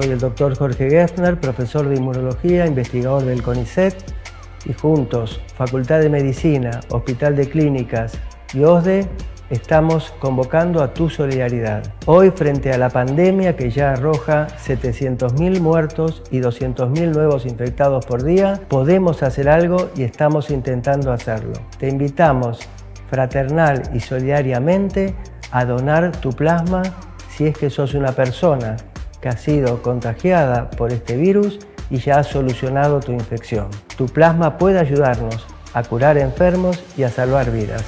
Soy el doctor Jorge Geffner, profesor de inmunología, investigador del CONICET y juntos, Facultad de Medicina, Hospital de Clínicas y OSDE, estamos convocando a tu solidaridad. Hoy, frente a la pandemia que ya arroja 700.000 muertos y 200.000 nuevos infectados por día, podemos hacer algo y estamos intentando hacerlo. Te invitamos fraternal y solidariamente a donar tu plasma si es que sos una persona que ha sido contagiada por este virus y ya ha solucionado tu infección. Tu plasma puede ayudarnos a curar enfermos y a salvar vidas.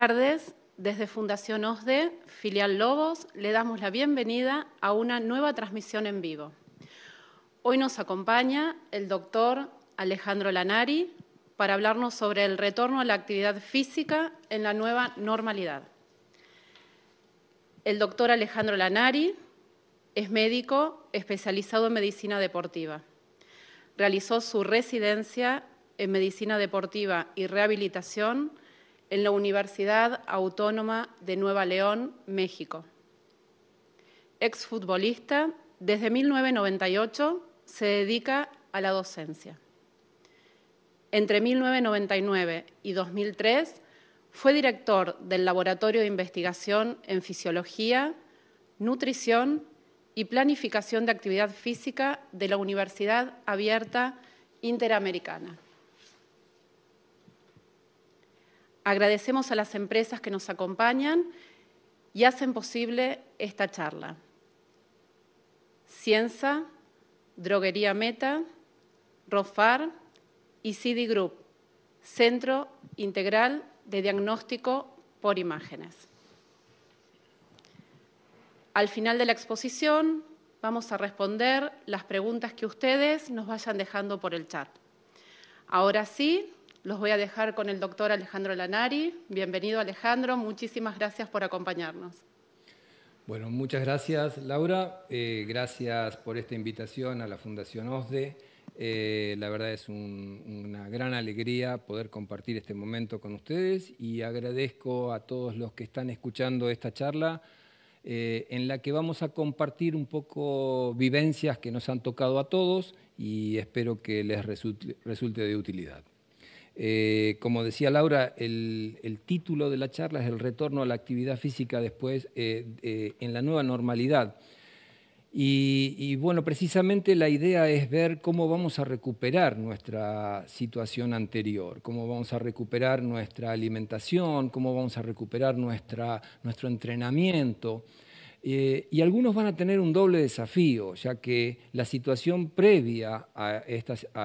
Buenas tardes. Desde Fundación OSDE, filial Lobos, le damos la bienvenida a una nueva transmisión en vivo. Hoy nos acompaña el doctor Alejandro Lanari para hablarnos sobre el retorno a la actividad física en la nueva normalidad. El doctor Alejandro Lanari es médico especializado en medicina deportiva. Realizó su residencia en medicina deportiva y rehabilitación en la Universidad Autónoma de Nueva León, México. Exfutbolista, desde 1998 se dedica a la docencia. Entre 1999 y 2003 fue director del Laboratorio de Investigación en Fisiología, Nutrición y Planificación de Actividad Física de la Universidad Abierta Interamericana. Agradecemos a las empresas que nos acompañan y hacen posible esta charla. Cienza, Droguería Meta, ROFAR y CD Group, Centro Integral de Diagnóstico por Imágenes. Al final de la exposición vamos a responder las preguntas que ustedes nos vayan dejando por el chat. Ahora sí, los voy a dejar con el doctor Alejandro Lanari. Bienvenido, Alejandro. Muchísimas gracias por acompañarnos. Bueno, muchas gracias, Laura. Eh, gracias por esta invitación a la Fundación OSDE. Eh, la verdad es una gran alegría poder compartir este momento con ustedes y agradezco a todos los que están escuchando esta charla eh, en la que vamos a compartir un poco vivencias que nos han tocado a todos y espero que les resulte de utilidad. Eh, como decía Laura, el, título de la charla es el retorno a la actividad física después eh, eh, en la nueva normalidad. Y, bueno, precisamente la idea es ver cómo vamos a recuperar nuestra situación anterior, cómo vamos a recuperar nuestra alimentación, cómo vamos a recuperar nuestro entrenamiento. y algunos van a tener un doble desafío, ya que la situación previa a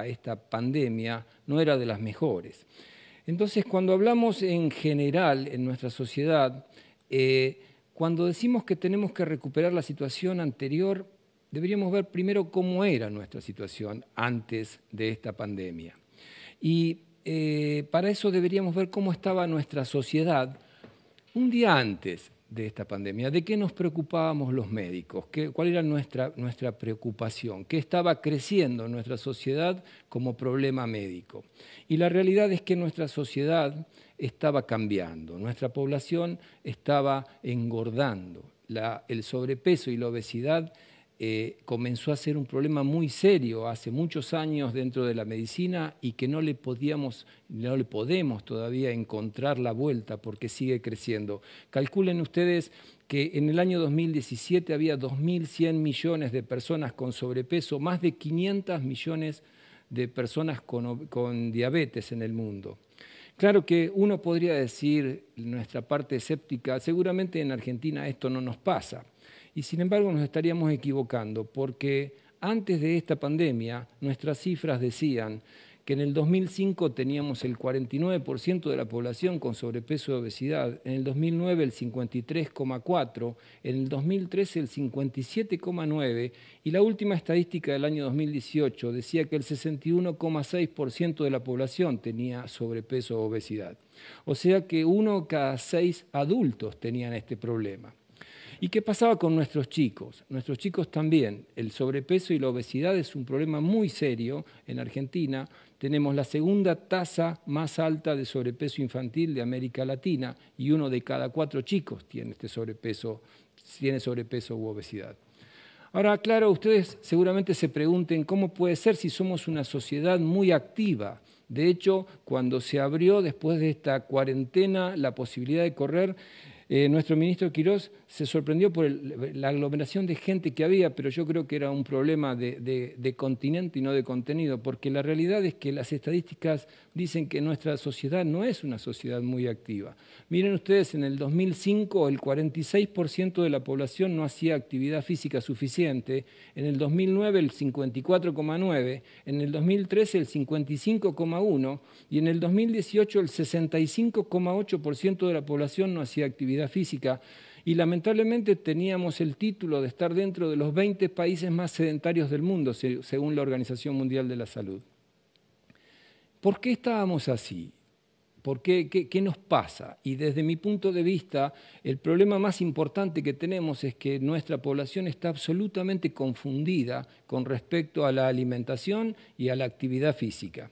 esta pandemia no era de las mejores. Entonces, cuando hablamos en general en nuestra sociedad, eh, cuando decimos que tenemos que recuperar la situación anterior, deberíamos ver primero cómo era nuestra situación antes de esta pandemia. Y eh, para eso deberíamos ver cómo estaba nuestra sociedad un día antes de esta pandemia. ¿De qué nos preocupábamos los médicos? ¿Qué, ¿Cuál era nuestra, nuestra preocupación? ¿Qué estaba creciendo en nuestra sociedad como problema médico? Y la realidad es que nuestra sociedad estaba cambiando, nuestra población estaba engordando, el sobrepeso y la obesidad eh, comenzó a ser un problema muy serio hace muchos años dentro de la medicina y que no le podíamos, no le podemos todavía encontrar la vuelta porque sigue creciendo. Calculen ustedes que en el año 2017 había 2.100 millones de personas con sobrepeso, más de 500 millones de personas con, con diabetes en el mundo. Claro que uno podría decir, nuestra parte escéptica, seguramente en Argentina esto no nos pasa, y sin embargo nos estaríamos equivocando porque antes de esta pandemia nuestras cifras decían que en el 2005 teníamos el 49% de la población con sobrepeso y obesidad, en el 2009 el 53,4%, en el 2013 el 57,9% y la última estadística del año 2018 decía que el 61,6% de la población tenía sobrepeso o obesidad. O sea que uno cada seis adultos tenían este problema. ¿Y qué pasaba con nuestros chicos? Nuestros chicos también. El sobrepeso y la obesidad es un problema muy serio en Argentina. Tenemos la segunda tasa más alta de sobrepeso infantil de América Latina y uno de cada cuatro chicos tiene, este sobrepeso, tiene sobrepeso u obesidad. Ahora, claro, ustedes seguramente se pregunten cómo puede ser si somos una sociedad muy activa. De hecho, cuando se abrió después de esta cuarentena la posibilidad de correr, eh, nuestro ministro Quirós se sorprendió por la aglomeración de gente que había, pero yo creo que era un problema de, continente y no de contenido, porque la realidad es que las estadísticas dicen que nuestra sociedad no es una sociedad muy activa. Miren ustedes, en el 2005 el 46% de la población no hacía actividad física suficiente, en el 2009 el 54,9, en el 2013 el 55,1 y en el 2018 el 65,8% de la población no hacía actividad física y lamentablemente teníamos el título de estar dentro de los 20 países más sedentarios del mundo, según la Organización Mundial de la Salud. ¿Por qué estábamos así? ¿Por qué, qué, nos pasa? Y desde mi punto de vista, el problema más importante que tenemos es que nuestra población está absolutamente confundida con respecto a la alimentación y a la actividad física.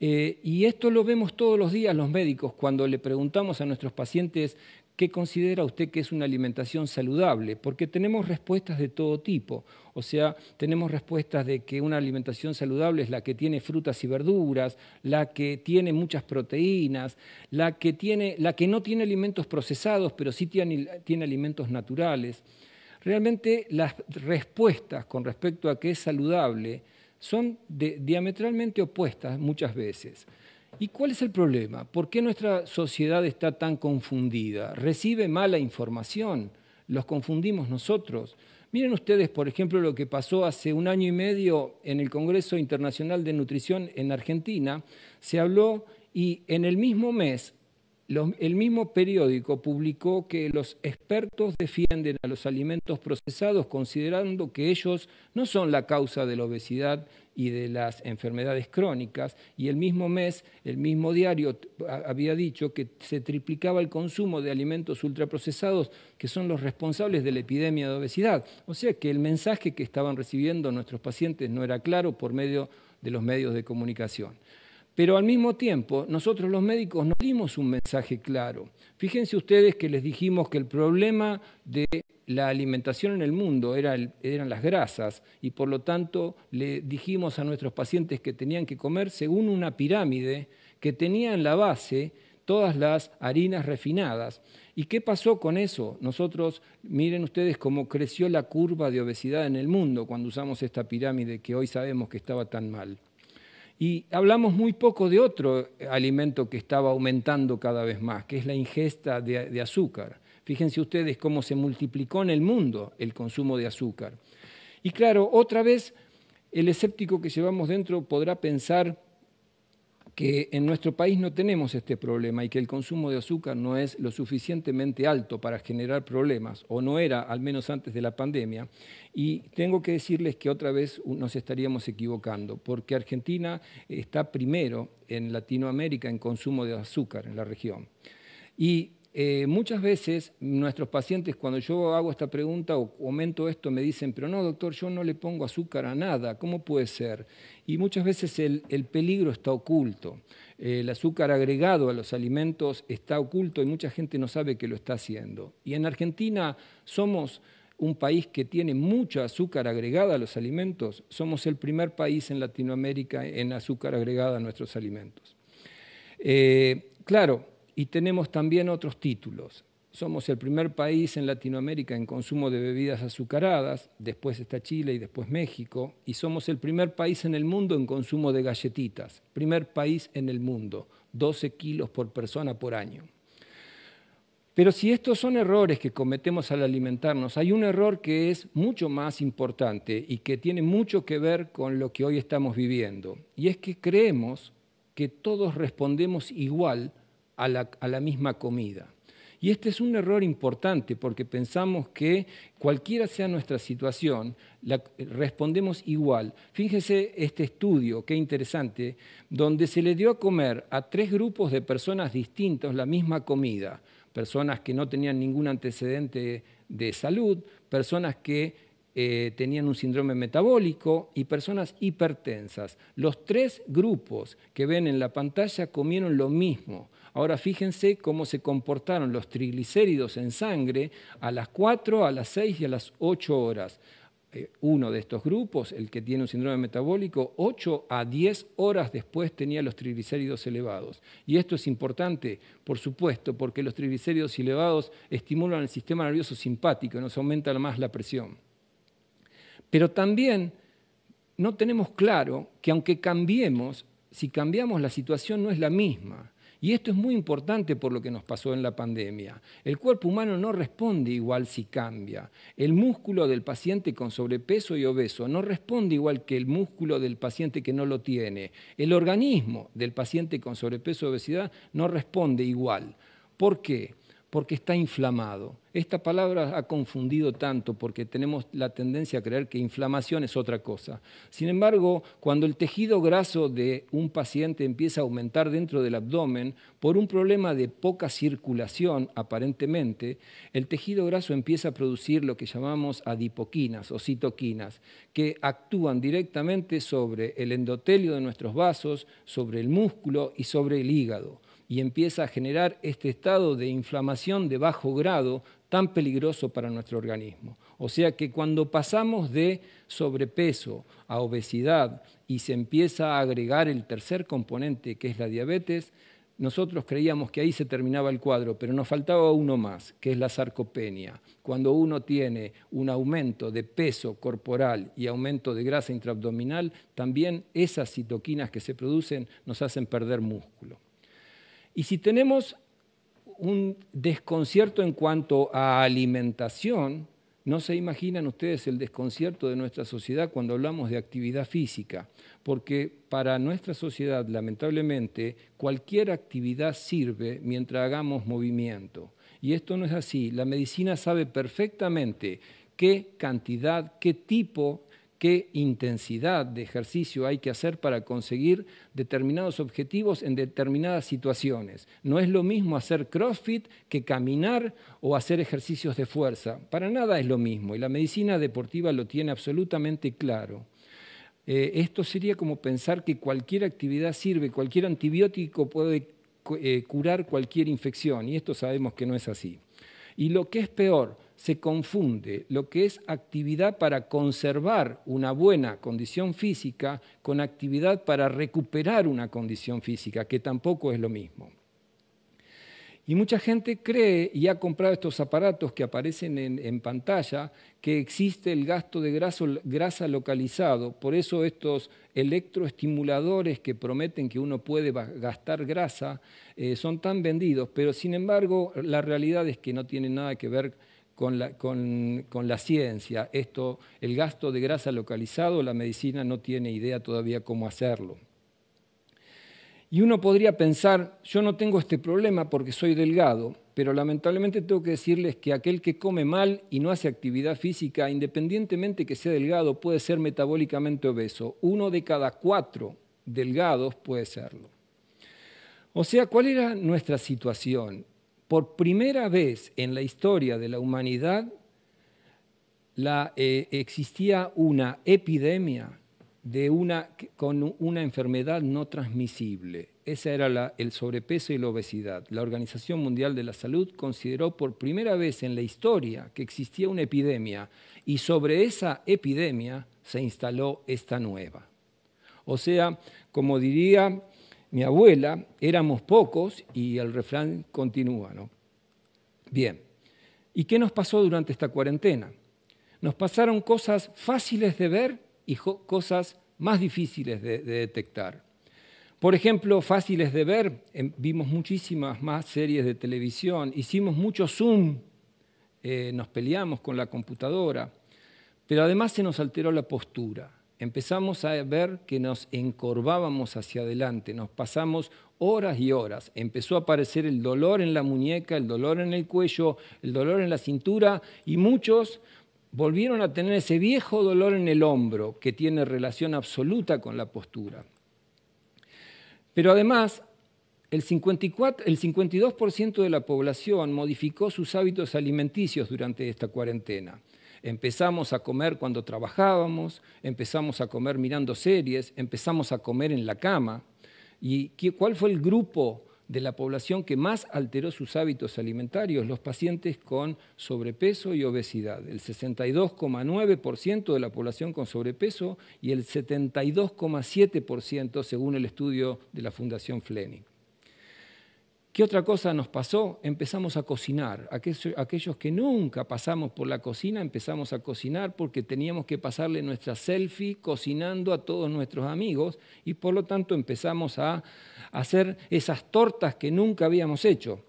Eh, y esto lo vemos todos los días los médicos cuando le preguntamos a nuestros pacientes ¿Qué considera usted que es una alimentación saludable? Porque tenemos respuestas de todo tipo. O sea, tenemos respuestas de que una alimentación saludable es la que tiene frutas y verduras, la que tiene muchas proteínas, la que, tiene, la que no tiene alimentos procesados, pero sí tiene, alimentos naturales. Realmente las respuestas con respecto a que es saludable son diametralmente opuestas muchas veces. ¿Y cuál es el problema? ¿Por qué nuestra sociedad está tan confundida? Recibe mala información, los confundimos nosotros. Miren ustedes, por ejemplo, lo que pasó hace un año y medio en el Congreso Internacional de Nutrición en Argentina. Se habló y en el mismo mes, el mismo periódico publicó que los expertos defienden a los alimentos procesados considerando que ellos no son la causa de la obesidad, y de las enfermedades crónicas, y el mismo mes, el mismo diario había dicho que se triplicaba el consumo de alimentos ultraprocesados, que son los responsables de la epidemia de obesidad. O sea que el mensaje que estaban recibiendo nuestros pacientes no era claro por medio de los medios de comunicación. Pero al mismo tiempo, nosotros los médicos no dimos un mensaje claro. Fíjense ustedes que les dijimos que el problema de la alimentación en el mundo eran las grasas y por lo tanto le dijimos a nuestros pacientes que tenían que comer según una pirámide que tenía en la base todas las harinas refinadas. ¿Y qué pasó con eso? Nosotros, miren ustedes cómo creció la curva de obesidad en el mundo cuando usamos esta pirámide que hoy sabemos que estaba tan mal. Y hablamos muy poco de otro alimento que estaba aumentando cada vez más, que es la ingesta de azúcar. Fíjense ustedes cómo se multiplicó en el mundo el consumo de azúcar. Y claro, otra vez el escéptico que llevamos dentro podrá pensar que en nuestro país no tenemos este problema y que el consumo de azúcar no es lo suficientemente alto para generar problemas, o no era, al menos antes de la pandemia. Y tengo que decirles que otra vez nos estaríamos equivocando, porque Argentina está primero en Latinoamérica en consumo de azúcar en la región. Y eh, muchas veces nuestros pacientes, cuando yo hago esta pregunta o comento esto, me dicen, pero no, doctor, yo no le pongo azúcar a nada, ¿cómo puede ser? Y muchas veces el, peligro está oculto. Eh, el azúcar agregado a los alimentos está oculto y mucha gente no sabe que lo está haciendo. Y en Argentina somos un país que tiene mucha azúcar agregada a los alimentos, somos el primer país en Latinoamérica en azúcar agregada a nuestros alimentos. Eh, claro, y tenemos también otros títulos. Somos el primer país en Latinoamérica en consumo de bebidas azucaradas, después está Chile y después México, y somos el primer país en el mundo en consumo de galletitas, primer país en el mundo, 12 kilos por persona por año. Pero si estos son errores que cometemos al alimentarnos, hay un error que es mucho más importante y que tiene mucho que ver con lo que hoy estamos viviendo, y es que creemos que todos respondemos igual a la, misma comida. Y este es un error importante porque pensamos que cualquiera sea nuestra situación, respondemos igual. Fíjese este estudio, qué interesante, donde se le dio a comer a tres grupos de personas distintos la misma comida. Personas que no tenían ningún antecedente de salud, personas que eh, tenían un síndrome metabólico y personas hipertensas. Los tres grupos que ven en la pantalla comieron lo mismo Ahora fíjense cómo se comportaron los triglicéridos en sangre a las 4, a las 6 y a las 8 horas. Eh, uno de estos grupos, el que tiene un síndrome metabólico, 8 a 10 horas después tenía los triglicéridos elevados. Y esto es importante, por supuesto, porque los triglicéridos elevados estimulan el sistema nervioso simpático, y nos aumenta más la presión. Pero también no tenemos claro que aunque cambiemos, si cambiamos la situación no es la misma. Y esto es muy importante por lo que nos pasó en la pandemia. El cuerpo humano no responde igual si cambia. El músculo del paciente con sobrepeso y obeso no responde igual que el músculo del paciente que no lo tiene. El organismo del paciente con sobrepeso y obesidad no responde igual. ¿Por qué? porque está inflamado. Esta palabra ha confundido tanto porque tenemos la tendencia a creer que inflamación es otra cosa. Sin embargo, cuando el tejido graso de un paciente empieza a aumentar dentro del abdomen por un problema de poca circulación, aparentemente, el tejido graso empieza a producir lo que llamamos adipoquinas o citoquinas, que actúan directamente sobre el endotelio de nuestros vasos, sobre el músculo y sobre el hígado y empieza a generar este estado de inflamación de bajo grado tan peligroso para nuestro organismo. O sea que cuando pasamos de sobrepeso a obesidad y se empieza a agregar el tercer componente que es la diabetes, nosotros creíamos que ahí se terminaba el cuadro, pero nos faltaba uno más, que es la sarcopenia. Cuando uno tiene un aumento de peso corporal y aumento de grasa intraabdominal, también esas citoquinas que se producen nos hacen perder músculo. Y si tenemos un desconcierto en cuanto a alimentación, no se imaginan ustedes el desconcierto de nuestra sociedad cuando hablamos de actividad física, porque para nuestra sociedad, lamentablemente, cualquier actividad sirve mientras hagamos movimiento. Y esto no es así. La medicina sabe perfectamente qué cantidad, qué tipo qué intensidad de ejercicio hay que hacer para conseguir determinados objetivos en determinadas situaciones. No es lo mismo hacer CrossFit que caminar o hacer ejercicios de fuerza. Para nada es lo mismo y la medicina deportiva lo tiene absolutamente claro. Eh, esto sería como pensar que cualquier actividad sirve, cualquier antibiótico puede eh, curar cualquier infección y esto sabemos que no es así. Y lo que es peor, se confunde lo que es actividad para conservar una buena condición física con actividad para recuperar una condición física, que tampoco es lo mismo. Y mucha gente cree y ha comprado estos aparatos que aparecen en, pantalla que existe el gasto de grasa localizado. Por eso estos electroestimuladores que prometen que uno puede gastar grasa eh, son tan vendidos, pero sin embargo la realidad es que no tienen nada que ver con la, ciencia. Esto, el gasto de grasa localizado, la medicina no tiene idea todavía cómo hacerlo. Y uno podría pensar, yo no tengo este problema porque soy delgado, pero lamentablemente tengo que decirles que aquel que come mal y no hace actividad física, independientemente que sea delgado, puede ser metabólicamente obeso. Uno de cada cuatro delgados puede serlo. O sea, ¿cuál era nuestra situación? por primera vez en la historia de la humanidad eh, existía una epidemia de una, con una enfermedad no transmisible. Esa era el sobrepeso y la obesidad. La Organización Mundial de la Salud consideró por primera vez en la historia que existía una epidemia y sobre esa epidemia se instaló esta nueva. O sea, como diría mi abuela, éramos pocos y el refrán continúa, ¿no? Bien, ¿y qué nos pasó durante esta cuarentena? Nos pasaron cosas fáciles de ver y cosas más difíciles de, detectar. Por ejemplo, fáciles de ver, em, vimos muchísimas más series de televisión, hicimos mucho Zoom, eh, nos peleamos con la computadora, pero además se nos alteró la postura empezamos a ver que nos encorvábamos hacia adelante, nos pasamos horas y horas. Empezó a aparecer el dolor en la muñeca, el dolor en el cuello, el dolor en la cintura y muchos volvieron a tener ese viejo dolor en el hombro que tiene relación absoluta con la postura. Pero además, el, 52% de la población modificó sus hábitos alimenticios durante esta cuarentena. Empezamos a comer cuando trabajábamos, empezamos a comer mirando series, empezamos a comer en la cama. ¿Y cuál fue el grupo de la población que más alteró sus hábitos alimentarios? Los pacientes con sobrepeso y obesidad. El 62,9% de la población con sobrepeso y el 72,7% según el estudio de la Fundación Fleming. ¿Qué otra cosa nos pasó? Empezamos a cocinar. Aquellos que nunca pasamos por la cocina empezamos a cocinar porque teníamos que pasarle nuestra selfie cocinando a todos nuestros amigos y por lo tanto empezamos a hacer esas tortas que nunca habíamos hecho.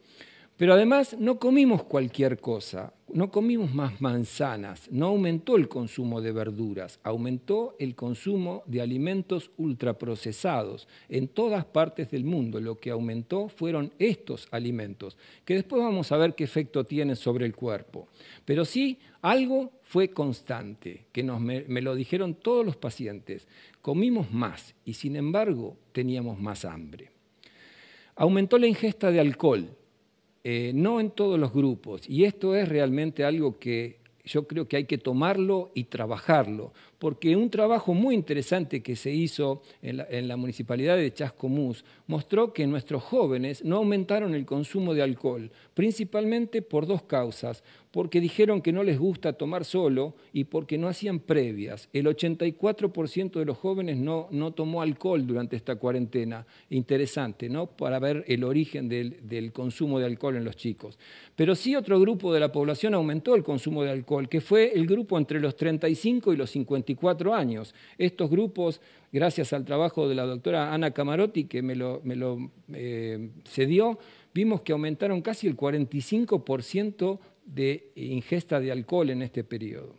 Pero además no comimos cualquier cosa, no comimos más manzanas, no aumentó el consumo de verduras, aumentó el consumo de alimentos ultraprocesados en todas partes del mundo. Lo que aumentó fueron estos alimentos, que después vamos a ver qué efecto tienen sobre el cuerpo. Pero sí, algo fue constante, que me, me lo dijeron todos los pacientes. Comimos más y sin embargo teníamos más hambre. Aumentó la ingesta de alcohol, eh, no en todos los grupos. Y esto es realmente algo que yo creo que hay que tomarlo y trabajarlo, porque un trabajo muy interesante que se hizo en la, municipalidad de Chascomús mostró que nuestros jóvenes no aumentaron el consumo de alcohol, principalmente por dos causas, porque dijeron que no les gusta tomar solo y porque no hacían previas. El 84% de los jóvenes no, no tomó alcohol durante esta cuarentena. Interesante, ¿no? Para ver el origen del, del consumo de alcohol en los chicos. Pero sí otro grupo de la población aumentó el consumo de alcohol, que fue el grupo entre los 35 y los 50 años. Estos grupos, gracias al trabajo de la doctora Ana Camarotti, que me lo, me lo eh, cedió, vimos que aumentaron casi el 45% de ingesta de alcohol en este periodo.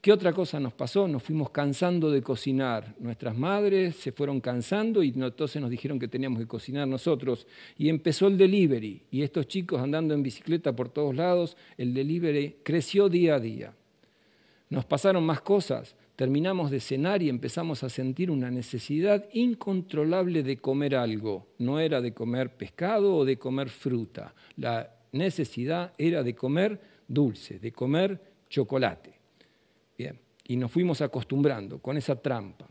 ¿Qué otra cosa nos pasó? Nos fuimos cansando de cocinar. Nuestras madres se fueron cansando y entonces nos dijeron que teníamos que cocinar nosotros. Y empezó el delivery. Y estos chicos andando en bicicleta por todos lados, el delivery creció día a día. Nos pasaron más cosas terminamos de cenar y empezamos a sentir una necesidad incontrolable de comer algo. No era de comer pescado o de comer fruta. La necesidad era de comer dulce, de comer chocolate. y nos fuimos acostumbrando con esa trampa.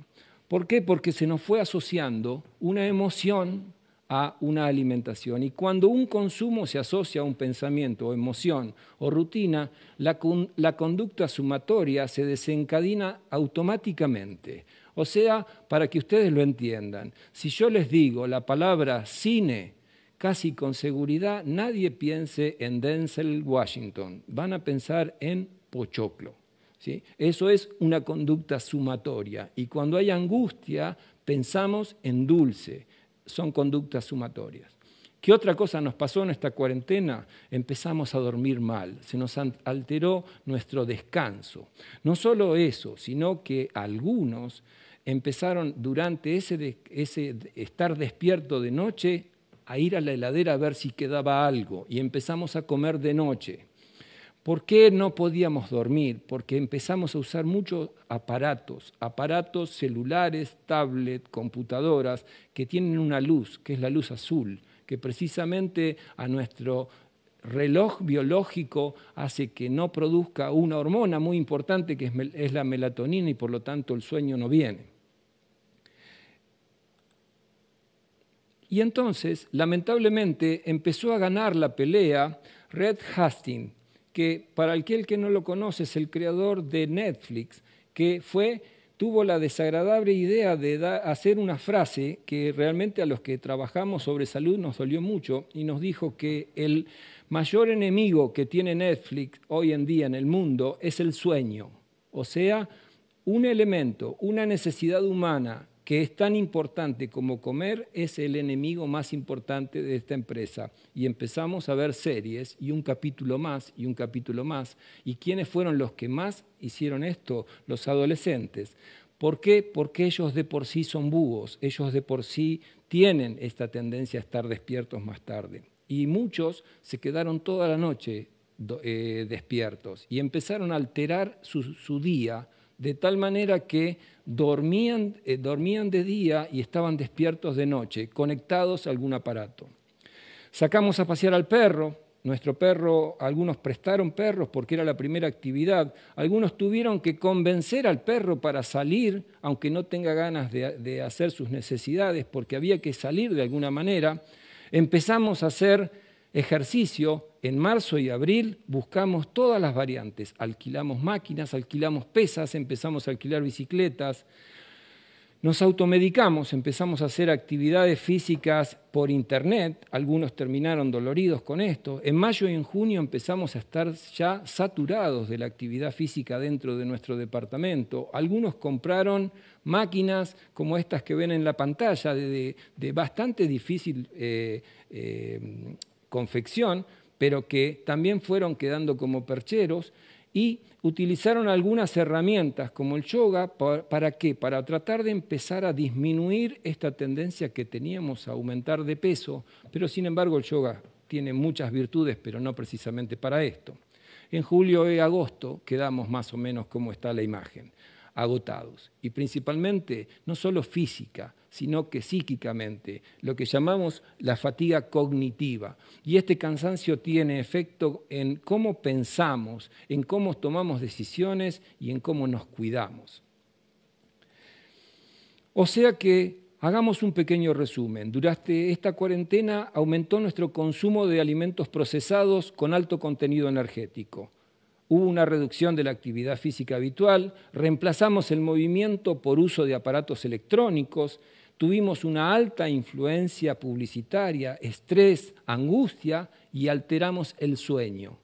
¿Por qué? Porque se nos fue asociando una emoción a una alimentación. Y cuando un consumo se asocia a un pensamiento o emoción o rutina, la, la conducta sumatoria se desencadena automáticamente. O sea, para que ustedes lo entiendan, si yo les digo la palabra cine, casi con seguridad nadie piense en Denzel Washington, van a pensar en Pochoclo. ¿sí? Eso es una conducta sumatoria. Y cuando hay angustia, pensamos en dulce son conductas sumatorias. ¿Qué otra cosa nos pasó en esta cuarentena? Empezamos a dormir mal, se nos alteró nuestro descanso. No solo eso, sino que algunos empezaron durante ese, ese estar despierto de noche a ir a la heladera a ver si quedaba algo y empezamos a comer de noche. ¿Por qué no podíamos dormir? Porque empezamos a usar muchos aparatos, aparatos celulares, tablet, computadoras, que tienen una luz, que es la luz azul, que precisamente a nuestro reloj biológico hace que no produzca una hormona muy importante que es la melatonina y por lo tanto el sueño no viene. Y entonces, lamentablemente, empezó a ganar la pelea Red Hastings, que para aquel que no lo conoce es el creador de Netflix, que fue tuvo la desagradable idea de hacer una frase que realmente a los que trabajamos sobre salud nos dolió mucho y nos dijo que el mayor enemigo que tiene Netflix hoy en día en el mundo es el sueño, o sea, un elemento, una necesidad humana que es tan importante como comer es el enemigo más importante de esta empresa. Y empezamos a ver series y un capítulo más y un capítulo más. ¿Y quiénes fueron los que más hicieron esto? Los adolescentes. ¿Por qué? Porque ellos de por sí son búhos, ellos de por sí tienen esta tendencia a estar despiertos más tarde. Y muchos se quedaron toda la noche eh, despiertos y empezaron a alterar su día de tal manera que dormían, eh, dormían de día y estaban despiertos de noche, conectados a algún aparato. Sacamos a pasear al perro, nuestro perro, algunos prestaron perros porque era la primera actividad, algunos tuvieron que convencer al perro para salir, aunque no tenga ganas de hacer sus necesidades, porque había que salir de alguna manera. Empezamos a hacer ejercicio, en marzo y abril buscamos todas las variantes. Alquilamos máquinas, alquilamos pesas, empezamos a alquilar bicicletas, nos automedicamos, empezamos a hacer actividades físicas por internet, algunos terminaron doloridos con esto. En mayo y en junio empezamos a estar ya saturados de la actividad física dentro de nuestro departamento. Algunos compraron máquinas como estas que ven en la pantalla, de, bastante difícil eh, eh, confección, pero que también fueron quedando como percheros y utilizaron algunas herramientas como el yoga, ¿para, qué? Para tratar de empezar a disminuir esta tendencia que teníamos a aumentar de peso, pero sin embargo el yoga tiene muchas virtudes, pero no precisamente para esto. En julio y agosto quedamos más o menos como está la imagen agotados, y principalmente no solo física, sino que psíquicamente, lo que llamamos la fatiga cognitiva. Y este cansancio tiene efecto en cómo pensamos, en cómo tomamos decisiones y en cómo nos cuidamos. O sea que hagamos un pequeño resumen. Durante esta cuarentena aumentó nuestro consumo de alimentos procesados con alto contenido energético hubo una reducción de la actividad física habitual, reemplazamos el movimiento por uso de aparatos electrónicos, tuvimos una alta influencia publicitaria, estrés, angustia y alteramos el sueño.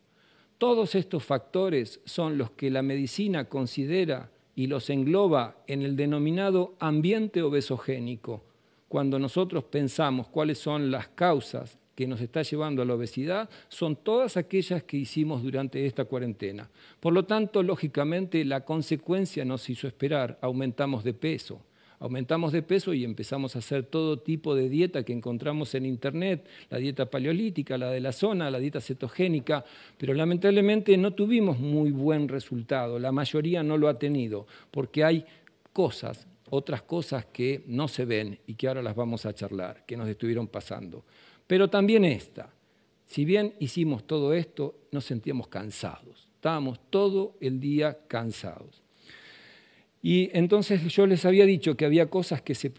Todos estos factores son los que la medicina considera y los engloba en el denominado ambiente obesogénico, cuando nosotros pensamos cuáles son las causas, que nos está llevando a la obesidad son todas aquellas que hicimos durante esta cuarentena. Por lo tanto, lógicamente, la consecuencia nos hizo esperar, aumentamos de peso. Aumentamos de peso y empezamos a hacer todo tipo de dieta que encontramos en internet, la dieta paleolítica, la de la zona, la dieta cetogénica, pero lamentablemente no tuvimos muy buen resultado, la mayoría no lo ha tenido, porque hay cosas, otras cosas que no se ven y que ahora las vamos a charlar, que nos estuvieron pasando. Pero también esta, si bien hicimos todo esto, nos sentíamos cansados, estábamos todo el día cansados. Y entonces yo les había dicho que había cosas que se,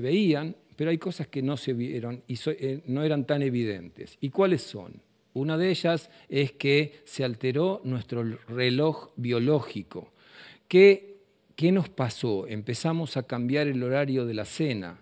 veían, pero hay cosas que no se vieron y eh, no eran tan evidentes. ¿Y cuáles son? Una de ellas es que se alteró nuestro reloj biológico. ¿Qué nos pasó? Empezamos a cambiar el horario de la cena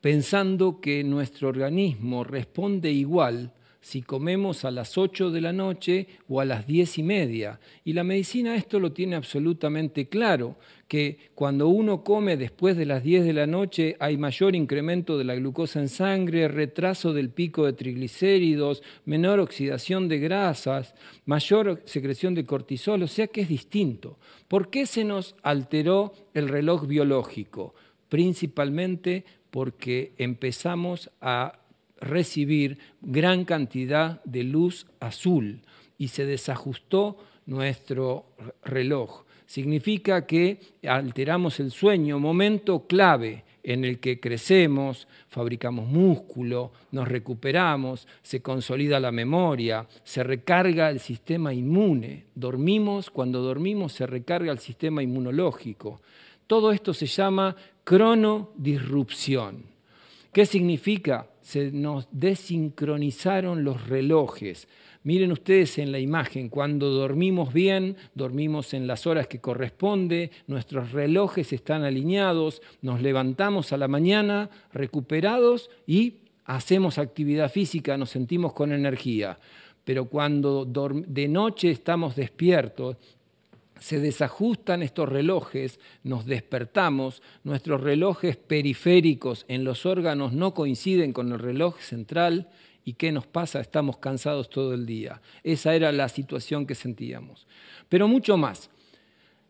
pensando que nuestro organismo responde igual si comemos a las 8 de la noche o a las 10 y media. Y la medicina esto lo tiene absolutamente claro, que cuando uno come después de las 10 de la noche hay mayor incremento de la glucosa en sangre, retraso del pico de triglicéridos, menor oxidación de grasas, mayor secreción de cortisol, o sea que es distinto. ¿Por qué se nos alteró el reloj biológico? Principalmente porque empezamos a recibir gran cantidad de luz azul y se desajustó nuestro reloj. Significa que alteramos el sueño, momento clave en el que crecemos, fabricamos músculo, nos recuperamos, se consolida la memoria, se recarga el sistema inmune, dormimos, cuando dormimos se recarga el sistema inmunológico. Todo esto se llama cronodisrupción. ¿Qué significa? Se nos desincronizaron los relojes. Miren ustedes en la imagen, cuando dormimos bien, dormimos en las horas que corresponde, nuestros relojes están alineados, nos levantamos a la mañana recuperados y hacemos actividad física, nos sentimos con energía. Pero cuando de noche estamos despiertos, se desajustan estos relojes, nos despertamos, nuestros relojes periféricos en los órganos no coinciden con el reloj central y ¿qué nos pasa? Estamos cansados todo el día. Esa era la situación que sentíamos. Pero mucho más.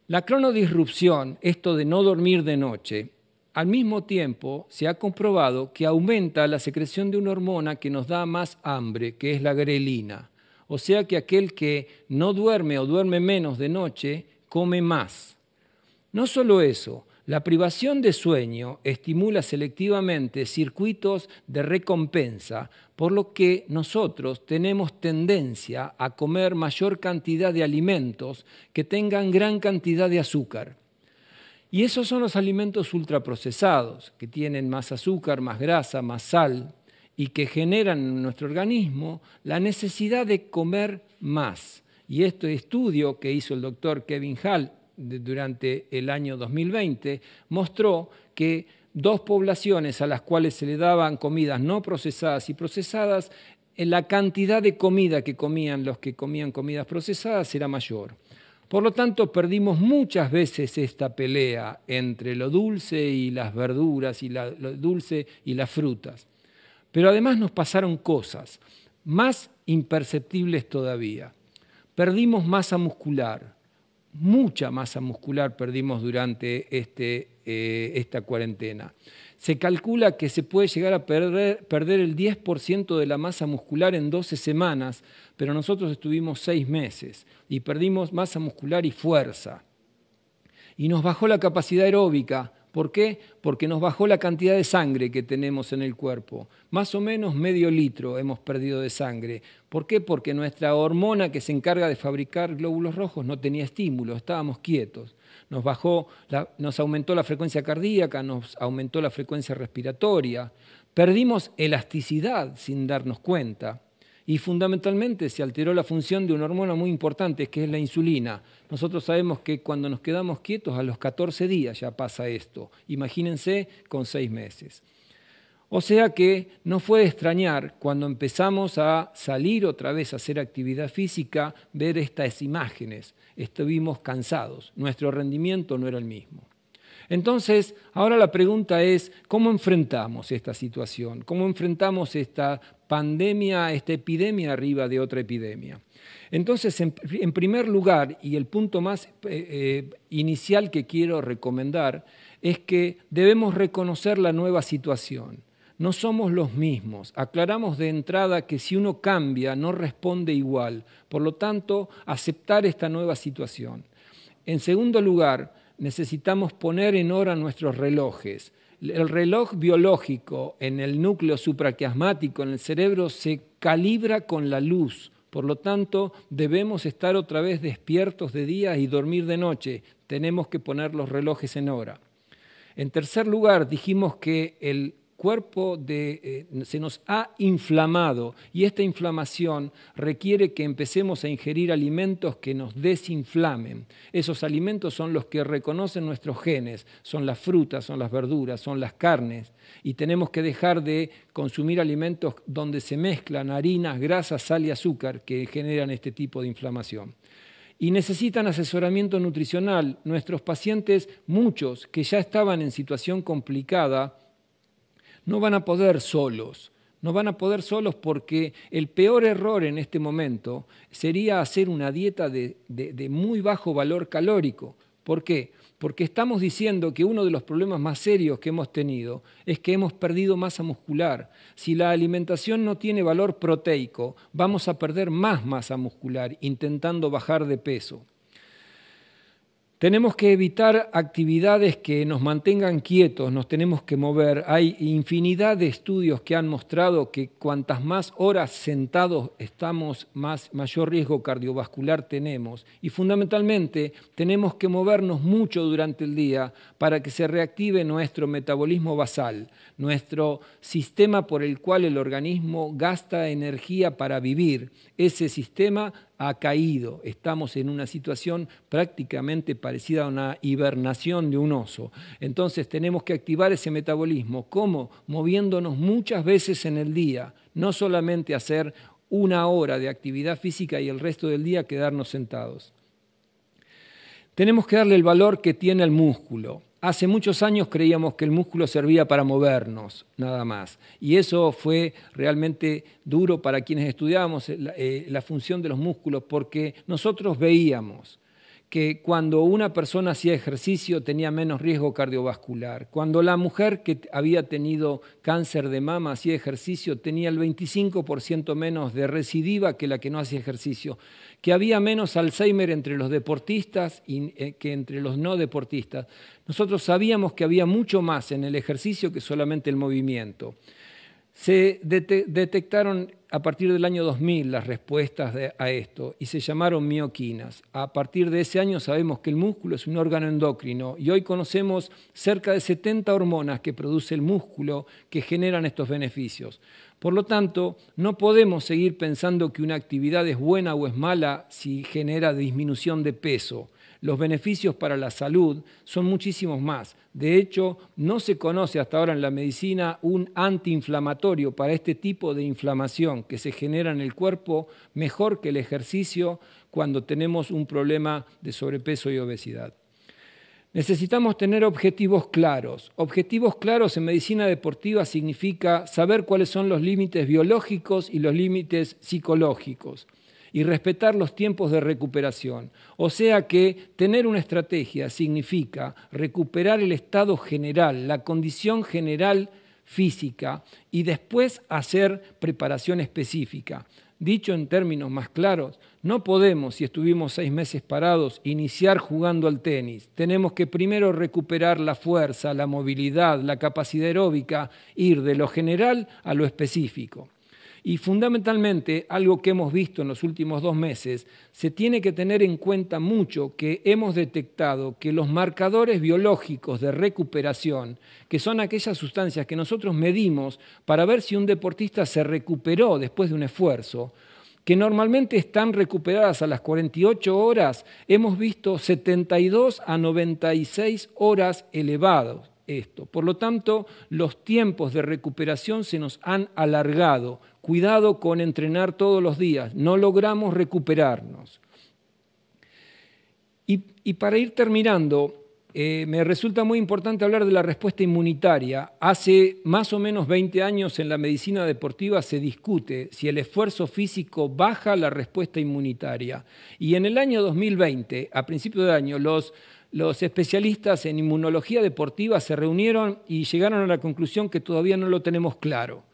La cronodisrupción, esto de no dormir de noche, al mismo tiempo se ha comprobado que aumenta la secreción de una hormona que nos da más hambre, que es la grelina. O sea que aquel que no duerme o duerme menos de noche, come más. No solo eso, la privación de sueño estimula selectivamente circuitos de recompensa, por lo que nosotros tenemos tendencia a comer mayor cantidad de alimentos que tengan gran cantidad de azúcar. Y esos son los alimentos ultraprocesados, que tienen más azúcar, más grasa, más sal, y que generan en nuestro organismo la necesidad de comer más. Y este estudio que hizo el doctor Kevin Hall durante el año 2020 mostró que dos poblaciones a las cuales se le daban comidas no procesadas y procesadas, eh, la cantidad de comida que comían los que comían comidas procesadas era mayor. Por lo tanto, perdimos muchas veces esta pelea entre lo dulce y las verduras y lo dulce y las frutas. Pero además nos pasaron cosas más imperceptibles todavía. Perdimos masa muscular, mucha masa muscular perdimos durante este, eh, esta cuarentena. Se calcula que se puede llegar a perder, perder el 10% de la masa muscular en 12 semanas, pero nosotros estuvimos 6 meses y perdimos masa muscular y fuerza. Y nos bajó la capacidad aeróbica, ¿Por qué? Porque nos bajó la cantidad de sangre que tenemos en el cuerpo. Más o menos medio litro hemos perdido de sangre. ¿Por qué? Porque nuestra hormona que se encarga de fabricar glóbulos rojos no tenía estímulo, estábamos quietos. Nos bajó, nos aumentó la frecuencia cardíaca, nos aumentó la frecuencia respiratoria. Perdimos elasticidad sin darnos cuenta y fundamentalmente se alteró la función de una hormona muy importante, que es la insulina. Nosotros sabemos que cuando nos quedamos quietos a los 14 días ya pasa esto, imagínense con 6 meses. O sea que no fue extrañar cuando empezamos a salir otra vez a hacer actividad física ver estas imágenes. Estuvimos cansados, nuestro rendimiento no era el mismo. Entonces, ahora la pregunta es, ¿cómo enfrentamos esta situación? ¿Cómo enfrentamos esta pandemia, esta epidemia arriba de otra epidemia? Entonces, en, primer lugar, y el punto más eh, eh, inicial que quiero recomendar, es que debemos reconocer la nueva situación no somos los mismos. Aclaramos de entrada que si uno cambia no responde igual. Por lo tanto, aceptar esta nueva situación. En segundo lugar, necesitamos poner en hora nuestros relojes. El reloj biológico en el núcleo supraquiasmático, en el cerebro, se calibra con la luz. Por lo tanto, debemos estar otra vez despiertos de día y dormir de noche. Tenemos que poner los relojes en hora. En tercer lugar, dijimos que el cuerpo eh, se nos ha inflamado y esta inflamación requiere que empecemos a ingerir alimentos que nos desinflamen. Esos alimentos son los que reconocen nuestros genes, son las frutas, son las verduras, son las carnes y tenemos que dejar de consumir alimentos donde se mezclan harinas, grasas, sal y azúcar que generan este tipo de inflamación y necesitan asesoramiento nutricional. Nuestros pacientes, muchos que ya estaban en situación complicada, no van a poder solos, no van a poder solos porque el peor error en este momento sería hacer una dieta de, muy bajo valor calórico. ¿Por qué? Porque estamos diciendo que uno de los problemas más serios que hemos tenido es que hemos perdido masa muscular. Si la alimentación no tiene valor proteico, vamos a perder más masa muscular intentando bajar de peso. Tenemos que evitar actividades que nos mantengan quietos, nos tenemos que mover. Hay infinidad de estudios que han mostrado que cuantas más horas sentados estamos, más mayor riesgo cardiovascular tenemos. Y fundamentalmente tenemos que movernos mucho durante el día para que se reactive nuestro metabolismo basal, nuestro sistema por el cual el organismo gasta energía para vivir. Ese sistema ha caído. Estamos en una situación prácticamente parecida a una hibernación de un oso. Entonces tenemos que activar ese metabolismo. ¿Cómo? Moviéndonos muchas veces en el día. No solamente hacer una hora de actividad física y el resto del día quedarnos sentados. Tenemos que darle el valor que tiene el músculo. Hace muchos años creíamos que el músculo servía para movernos, nada más. Y eso fue realmente duro para quienes estudiábamos eh, eh, la, función de los músculos, porque nosotros veíamos que cuando una persona hacía ejercicio tenía menos riesgo cardiovascular. Cuando la mujer que había tenido cáncer de mama hacía ejercicio tenía el 25% menos de recidiva que la que no hacía ejercicio. Que había menos Alzheimer entre los deportistas eh, que entre los no deportistas. Nosotros sabíamos que había mucho más en el ejercicio que solamente el movimiento. Se detectaron a partir del año 2000 las respuestas a esto y se llamaron mioquinas. A partir de ese año sabemos que el músculo es un órgano endocrino y hoy conocemos cerca de 70 hormonas que produce el músculo que generan estos beneficios. Por lo tanto, no podemos seguir pensando que una actividad es buena o es mala si genera disminución de peso los beneficios para la salud son muchísimos más. De hecho, no se conoce hasta ahora en la medicina un antiinflamatorio para este tipo de inflamación que se genera en el cuerpo mejor que el ejercicio cuando tenemos un problema de sobrepeso y obesidad. Necesitamos tener objetivos claros. Objetivos claros en medicina deportiva significa saber cuáles son los límites biológicos y los límites psicológicos y respetar los tiempos de recuperación. O sea que tener una estrategia significa recuperar el estado general, la condición general física y después hacer preparación específica. Dicho en términos más claros, no podemos, si estuvimos seis meses parados, iniciar jugando al tenis. Tenemos que primero recuperar la fuerza, la movilidad, la capacidad aeróbica, ir de lo general a lo específico. Y fundamentalmente, algo que hemos visto en los últimos dos meses, se tiene que tener en cuenta mucho que hemos detectado que los marcadores biológicos de recuperación, que son aquellas sustancias que nosotros medimos para ver si un deportista se recuperó después de un esfuerzo, que normalmente están recuperadas a las 48 horas, hemos visto 72 a 96 horas elevados esto. Por lo tanto, los tiempos de recuperación se nos han alargado. Cuidado con entrenar todos los días, no logramos recuperarnos. Y, para ir terminando, eh, me resulta muy importante hablar de la respuesta inmunitaria. Hace más o menos 20 años en la medicina deportiva se discute si el esfuerzo físico baja la respuesta inmunitaria. Y en el año 2020, a principio de año, los los especialistas en inmunología deportiva se reunieron y llegaron a la conclusión que todavía no lo tenemos claro.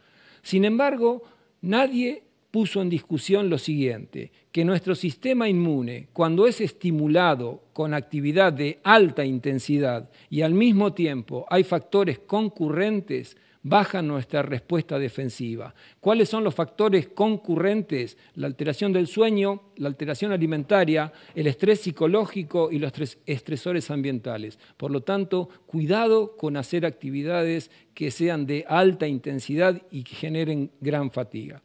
Sin embargo, nadie puso en discusión lo siguiente, que nuestro sistema inmune, cuando es estimulado con actividad de alta intensidad y al mismo tiempo hay factores concurrentes, baja nuestra respuesta defensiva. ¿Cuáles son los factores concurrentes? La alteración del sueño, la alteración alimentaria, el estrés psicológico y los estresores ambientales. Por lo tanto, cuidado con hacer actividades que sean de alta intensidad y que generen gran fatiga.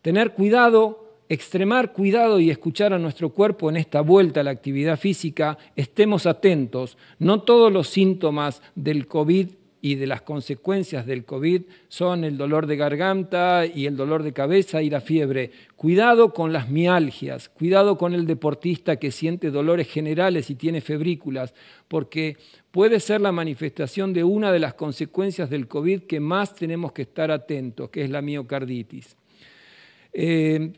Tener cuidado extremar cuidado y escuchar a nuestro cuerpo en esta vuelta a la actividad física, estemos atentos. No todos los síntomas del COVID y de las consecuencias del COVID son el dolor de garganta y el dolor de cabeza y la fiebre. Cuidado con las mialgias, cuidado con el deportista que siente dolores generales y tiene febrículas, porque puede ser la manifestación de una de las consecuencias del COVID que más tenemos que estar atentos, que es la miocarditis. Eh,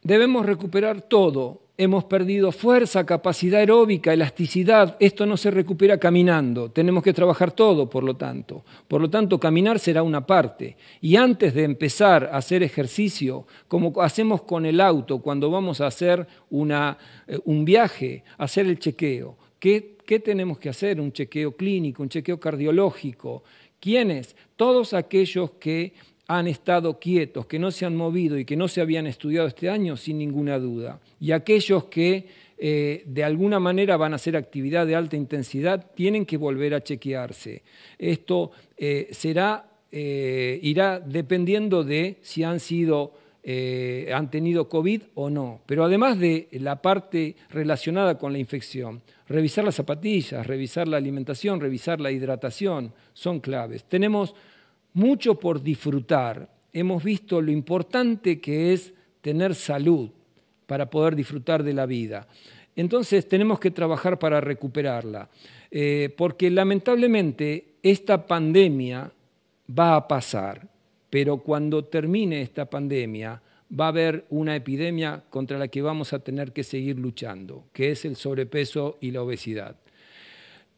debemos recuperar todo hemos perdido fuerza, capacidad aeróbica, elasticidad, esto no se recupera caminando, tenemos que trabajar todo, por lo tanto. Por lo tanto, caminar será una parte. Y antes de empezar a hacer ejercicio, como hacemos con el auto cuando vamos a hacer una, eh, un viaje, hacer el chequeo, ¿qué tenemos que hacer? Un chequeo clínico, un chequeo cardiológico. ¿Quiénes? Todos aquellos que han estado quietos, que no se han movido y que no se habían estudiado este año, sin ninguna duda. Y aquellos que eh, de alguna manera van a hacer actividad de alta intensidad, tienen que volver a chequearse. Esto eh, será, eh, irá dependiendo de si han sido... han tenido COVID o no. Pero además de la parte relacionada con la infección, revisar las zapatillas, revisar la alimentación, revisar la hidratación, son claves. Tenemos mucho por disfrutar. Hemos visto lo importante que es tener salud para poder disfrutar de la vida. Entonces tenemos que trabajar para recuperarla, eh, porque lamentablemente esta pandemia va a pasar, pero cuando termine esta pandemia va a haber una epidemia contra la que vamos a tener que seguir luchando, que es el sobrepeso y la obesidad.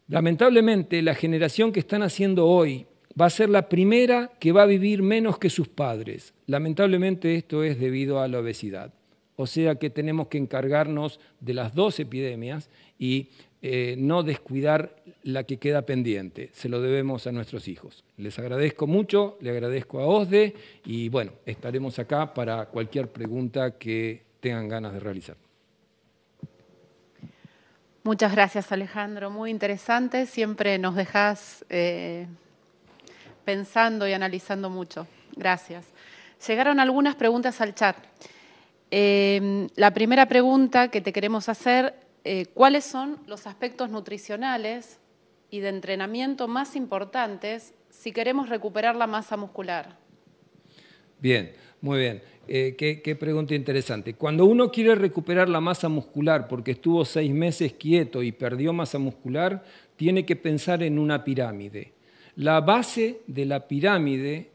Lamentablemente la generación que están haciendo hoy va a ser la primera que va a vivir menos que sus padres. Lamentablemente esto es debido a la obesidad. O sea que tenemos que encargarnos de las dos epidemias y eh, no descuidar la que queda pendiente. Se lo debemos a nuestros hijos. Les agradezco mucho, le agradezco a OSDE y bueno, estaremos acá para cualquier pregunta que tengan ganas de realizar. Muchas gracias Alejandro, muy interesante. Siempre nos dejas... Eh, pensando y analizando mucho. Gracias. Llegaron algunas preguntas al chat. Em, la primera pregunta que te queremos hacer, eh, ¿cuáles son los aspectos nutricionales y de entrenamiento más importantes si queremos recuperar la masa muscular? Bien, muy bien. Eh, qué, pregunta interesante. Cuando uno quiere recuperar la masa muscular porque estuvo seis meses quieto y perdió masa muscular, tiene que pensar en una pirámide. La base de la pirámide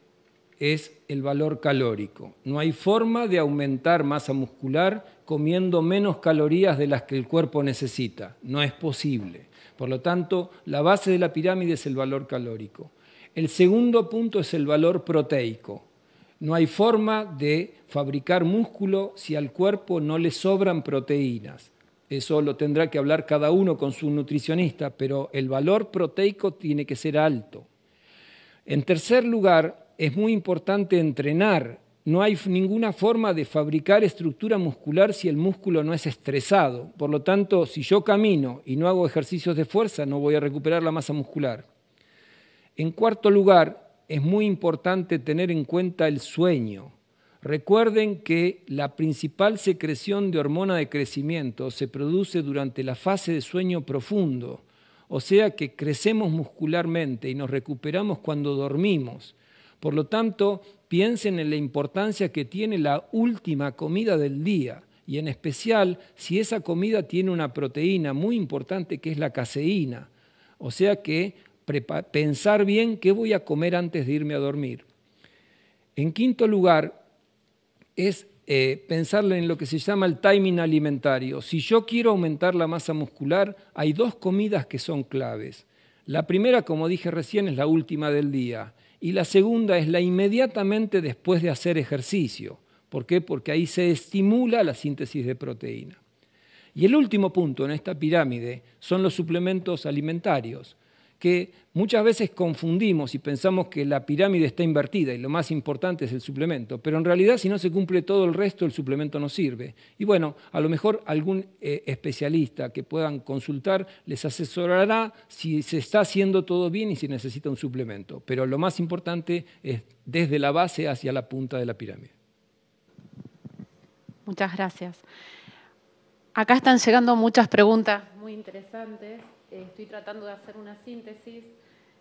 es el valor calórico. No hay forma de aumentar masa muscular comiendo menos calorías de las que el cuerpo necesita. No es posible. Por lo tanto, la base de la pirámide es el valor calórico. El segundo punto es el valor proteico. No hay forma de fabricar músculo si al cuerpo no le sobran proteínas. Eso lo tendrá que hablar cada uno con su nutricionista, pero el valor proteico tiene que ser alto. En tercer lugar, es muy importante entrenar. No hay ninguna forma de fabricar estructura muscular si el músculo no es estresado. Por lo tanto, si yo camino y no hago ejercicios de fuerza, no voy a recuperar la masa muscular. En cuarto lugar, es muy importante tener en cuenta el sueño. Recuerden que la principal secreción de hormona de crecimiento se produce durante la fase de sueño profundo o sea que crecemos muscularmente y nos recuperamos cuando dormimos. Por lo tanto, piensen en la importancia que tiene la última comida del día y en especial si esa comida tiene una proteína muy importante que es la caseína. O sea que pensar bien qué voy a comer antes de irme a dormir. En quinto lugar, es eh, pensarle en lo que se llama el timing alimentario. Si yo quiero aumentar la masa muscular, hay dos comidas que son claves. La primera, como dije recién, es la última del día. Y la segunda es la inmediatamente después de hacer ejercicio. ¿Por qué? Porque ahí se estimula la síntesis de proteína. Y el último punto en esta pirámide son los suplementos alimentarios que muchas veces confundimos y pensamos que la pirámide está invertida y lo más importante es el suplemento, pero en realidad si no se cumple todo el resto, el suplemento no sirve. Y bueno, a lo mejor algún eh, especialista que puedan consultar les asesorará si se está haciendo todo bien y si necesita un suplemento, pero lo más importante es desde la base hacia la punta de la pirámide. Muchas gracias. Acá están llegando muchas preguntas muy interesantes. Eh, estoy tratando de hacer una síntesis.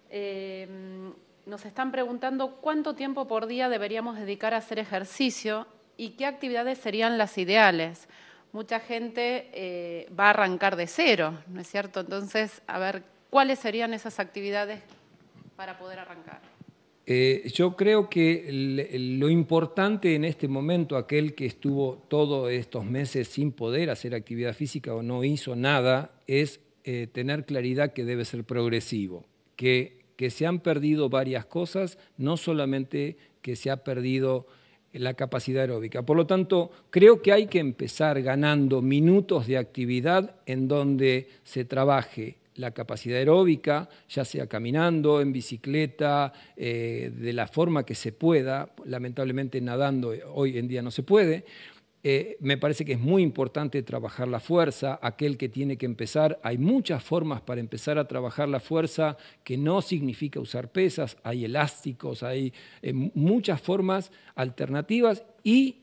Eh, nos están preguntando cuánto tiempo por día deberíamos dedicar a hacer ejercicio y qué actividades serían las ideales. Mucha gente eh, va a arrancar de cero, ¿no es cierto? Entonces, a ver, ¿cuáles serían esas actividades para poder arrancar? yo creo que lo importante en este momento, aquel que estuvo todos estos meses sin poder hacer actividad física o no hizo nada, es eh, tener claridad que debe ser progresivo, que, se han perdido varias cosas, no solamente que se ha perdido la capacidad aeróbica. Por lo tanto, creo que hay que empezar ganando minutos de actividad en donde se trabaje la capacidad aeróbica, ya sea caminando, en bicicleta, eh, de la forma que se pueda, lamentablemente nadando hoy en día no se puede, eh, me parece que es muy importante trabajar la fuerza, aquel que tiene que empezar. Hay muchas formas para empezar a trabajar la fuerza que no significa usar pesas, hay elásticos, hay eh, muchas formas alternativas y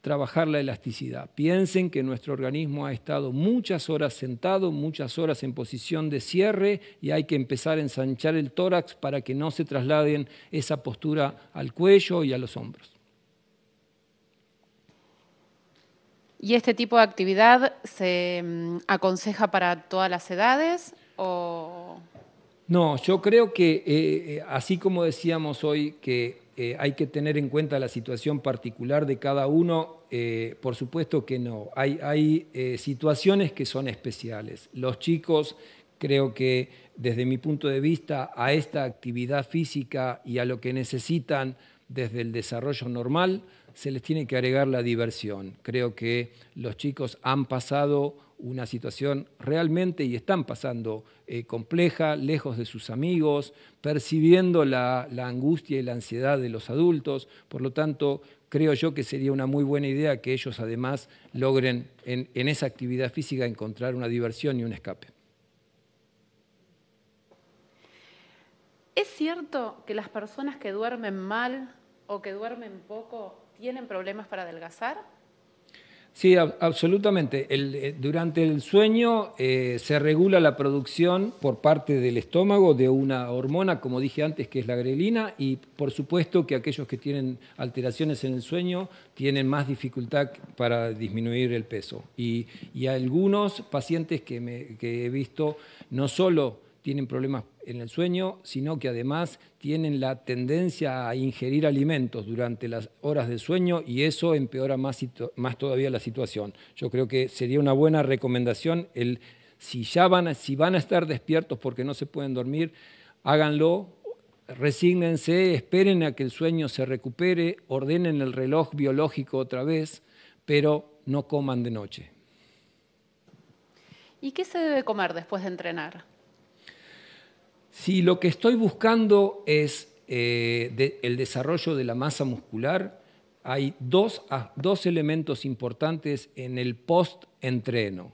trabajar la elasticidad. Piensen que nuestro organismo ha estado muchas horas sentado, muchas horas en posición de cierre y hay que empezar a ensanchar el tórax para que no se trasladen esa postura al cuello y a los hombros. ¿Y este tipo de actividad se mm, aconseja para todas las edades o...? No, yo creo que eh, eh, así como decíamos hoy que eh, hay que tener en cuenta la situación particular de cada uno, por supuesto que no. hay situaciones que son especiales. Los chicos creo que desde mi punto de vista a esta actividad física y a lo que necesitan desde el desarrollo normal, se les tiene que agregar la diversión. Creo que los chicos han pasado una situación realmente y están pasando eh, compleja, lejos de sus amigos, percibiendo la, angustia y la ansiedad de los adultos. Por lo tanto, creo yo que sería una muy buena idea que ellos además logren en, esa actividad física encontrar una diversión y un escape. ¿Es cierto que las personas que duermen mal o que duermen poco tienen problemas para adelgazar? Sí, absolutamente. Eh, durante el sueño eh, se regula la producción por parte del estómago de una hormona, como dije antes, que es la grelina, y por supuesto que aquellos que tienen alteraciones en el sueño tienen más dificultad para disminuir el peso. Y, algunos pacientes que he visto no solo tienen problemas en el sueño, sino que además tienen la tendencia a ingerir alimentos durante las horas de sueño y eso empeora más, todavía la situación. Yo creo que sería una buena recomendación el si ya van si van a estar despiertos porque no se pueden dormir, háganlo, resígnense, esperen a que el sueño se recupere, ordenen el reloj biológico otra vez, pero no coman de noche. ¿Y qué se debe comer después de entrenar? Si lo que estoy buscando es eh, el desarrollo de la masa muscular, hay dos, ah, elementos importantes en el post-entreno,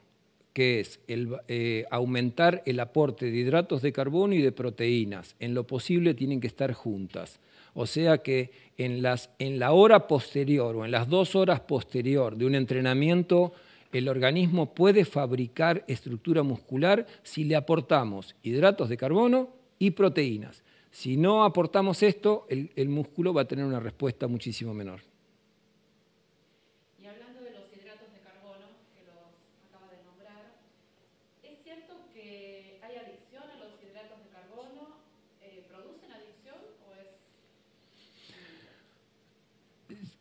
que es eh, aumentar el aporte de hidratos de carbono y de proteínas. En lo posible tienen que estar juntas. O sea que en, en la hora posterior o en las dos horas posterior de un entrenamiento el organismo puede fabricar estructura muscular si le aportamos hidratos de carbono y proteínas. Si no aportamos esto, el, músculo va a tener una respuesta muchísimo menor.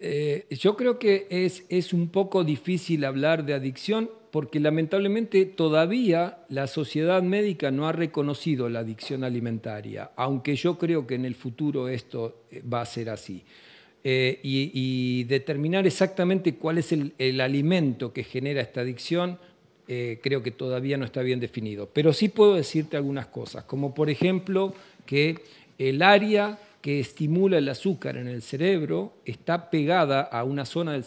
Eh, yo creo que es, un poco difícil hablar de adicción porque lamentablemente todavía la sociedad médica no ha reconocido la adicción alimentaria, aunque yo creo que en el futuro esto eh, va a ser así. Eh, y, determinar exactamente cuál es el, alimento que genera esta adicción creo que todavía no está bien definido. Pero sí puedo decirte algunas cosas, como por ejemplo que el área que estimula el azúcar en el cerebro está pegada a una zona del,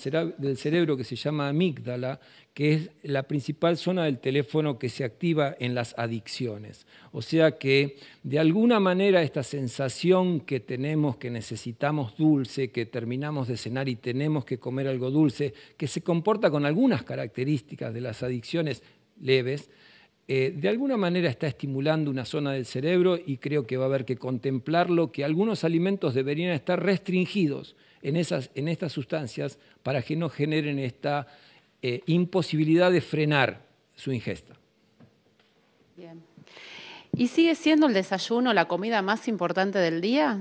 cerebro que se llama amígdala, que es la principal zona del teléfono que se activa en las adicciones. O sea que de alguna manera esta sensación que tenemos que necesitamos dulce, que terminamos de cenar y tenemos que comer algo dulce, que se comporta con algunas características de las adicciones leves, eh, de alguna manera está estimulando una zona del cerebro y creo que va a haber que contemplarlo, que algunos alimentos deberían estar restringidos en, esas, en estas sustancias para que no generen esta eh, imposibilidad de frenar su ingesta. Bien. ¿Y sigue siendo el desayuno la comida más importante del día?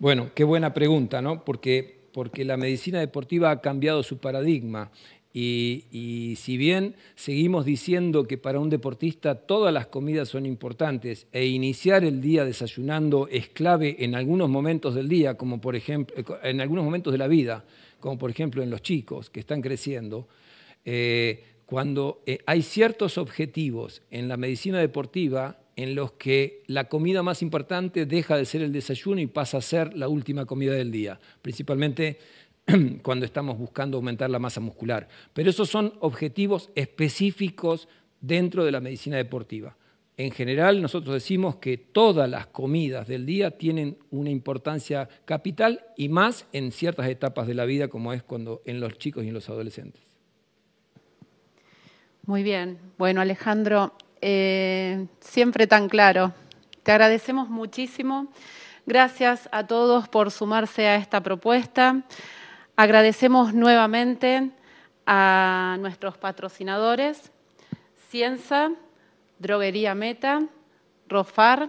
Bueno, qué buena pregunta, ¿no? Porque, porque la medicina deportiva ha cambiado su paradigma. Y, si bien seguimos diciendo que para un deportista todas las comidas son importantes e iniciar el día desayunando es clave en algunos momentos del día, como por ejemplo, eh, en algunos momentos de la vida, como por ejemplo en los chicos que están creciendo, eh, cuando eh, hay ciertos objetivos en la medicina deportiva en los que la comida más importante deja de ser el desayuno y pasa a ser la última comida del día, principalmente cuando estamos buscando aumentar la masa muscular. Pero esos son objetivos específicos dentro de la medicina deportiva. En general, nosotros decimos que todas las comidas del día tienen una importancia capital y más en ciertas etapas de la vida, como es cuando en los chicos y en los adolescentes. Muy bien. Bueno, Alejandro, eh, siempre tan claro. Te agradecemos muchísimo. Gracias a todos por sumarse a esta propuesta. Agradecemos nuevamente a nuestros patrocinadores, Cienza, Droguería Meta, Rofar,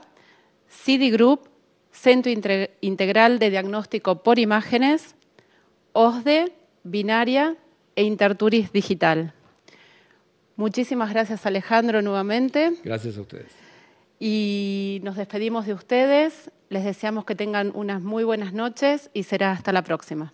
CD Group, Centro Integral de Diagnóstico por Imágenes, OSDE, Binaria e Interturis Digital. Muchísimas gracias Alejandro nuevamente. Gracias a ustedes. Y nos despedimos de ustedes, les deseamos que tengan unas muy buenas noches y será hasta la próxima.